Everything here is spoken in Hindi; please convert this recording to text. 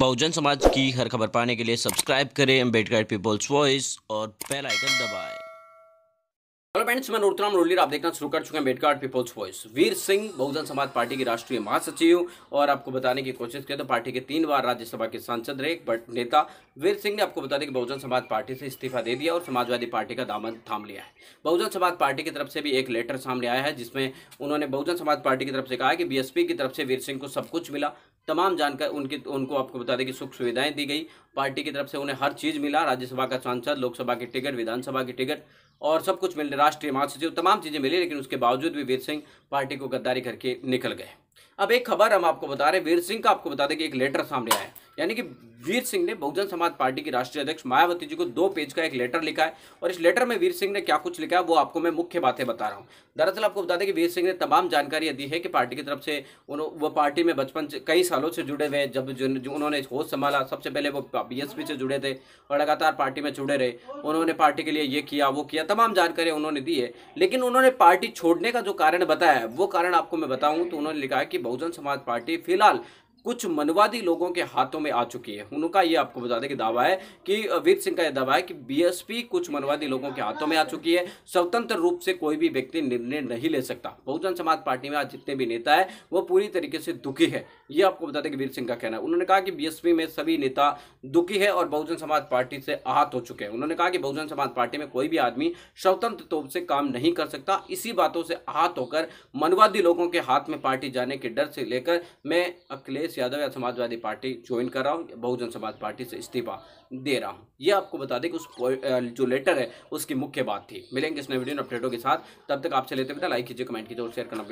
बहुजन समाज की हर खबर पाने के लिए सब्सक्राइब करें अम्बेडकर पीपल्स वॉइस और बेल आइकन दबाएं। हेलो फ्रेंड्स मैं नोरतराम रोलियर आप देखना शुरू कर चुके हैं Ambedkar people's voice Veer Singh Bahujan Samaj party के राष्ट्रीय महासचिव और आपको बताने की कोशिश करें तो पार्टी के तीन बार राज्यसभा के सांसद रहे बट नेता वीर सिंह ने आपको बता दें कि बहुजन समाज पार्टी से इस्तीफा दे दिया और समाजवादी पार्टी का दामन थाम लिया है बहुजन समाज पार्टी की तरफ से भी एक लेटर सामने आया है जिसमें उन्होंने बहुजन समाज पार्टी की तरफ से कहा कि बीएसपी की तरफ से वीर सिंह को सब कुछ मिला तमाम जानकारी उनकी उनको आपको बता दें कि सुख सुविधाएं दी गई पार्टी की तरफ से उन्हें हर चीज़ मिला राज्यसभा का सांसद लोकसभा की टिकट विधानसभा की टिकट और सब कुछ मिले राष्ट्रीय महासचिव तमाम चीज़ें मिली लेकिन उसके बावजूद भी वीर सिंह पार्टी को गद्दारी करके निकल गए अब एक खबर हम आपको बता रहे हैं वीर सिंह का आपको बता दें कि एक लेटर सामने आया यानी कि वीर सिंह ने बहुजन समाज पार्टी की राष्ट्रीय अध्यक्ष मायावती जी को दो पेज का एक लेटर लिखा है और इस लेटर में वीर सिंह ने क्या कुछ लिखा है वो आपको मैं मुख्य बातें बता रहा हूँ दरअसल आपको बता दें कि वीर सिंह ने तमाम जानकारी दी है कि पार्टी की तरफ से वो पार्टी में बचपन से कई सालों से जुड़े हुए जब उन्होंने होश संभाला सबसे पहले वो बी से जुड़े थे और लगातार पार्टी में जुड़े रहे उन्होंने पार्टी के लिए ये किया वो किया तमाम जानकारी उन्होंने दी है लेकिन उन्होंने पार्टी छोड़ने का जो कारण बताया है वो कारण आपको मैं बताऊँ तो उन्होंने लिखा है कि बहुजन समाज पार्टी फिलहाल कुछ मनवादी लोगों के हाथों में आ चुकी है उनका ये आपको बता दें कि दावा है कि वीर सिंह का यह दावा है कि बीएसपी कुछ मनवादी लोगों के हाथों में आ चुकी है स्वतंत्र रूप से कोई भी व्यक्ति निर्णय नहीं ले सकता बहुजन समाज पार्टी में आज जितने भी नेता है वो पूरी तरीके से दुखी है ये आपको बता दें कि वीर सिंह का कहना है उन्होंने कहा कि बी में सभी नेता दुखी है और बहुजन समाज पार्टी से आहत हो चुके हैं उन्होंने कहा कि बहुजन समाज पार्टी में कोई भी आदमी स्वतंत्र तौर से काम नहीं कर सकता इसी बातों से आहत होकर मनवादी लोगों के हाथ में पार्टी जाने के डर से लेकर मैं अखिलेश अखिलेश यादव या समाजवादी पार्टी ज्वाइन कर रहा हूँ बहुजन समाज पार्टी से इस्तीफा दे रहा हूँ ये आपको बता दें कि उस जो लेटर है उसकी मुख्य बात थी मिलेंगे इस नए वीडियो अपडेटों के साथ तब तक आप चले लेते तो लाइक कीजिए कमेंट कीजिए और शेयर करना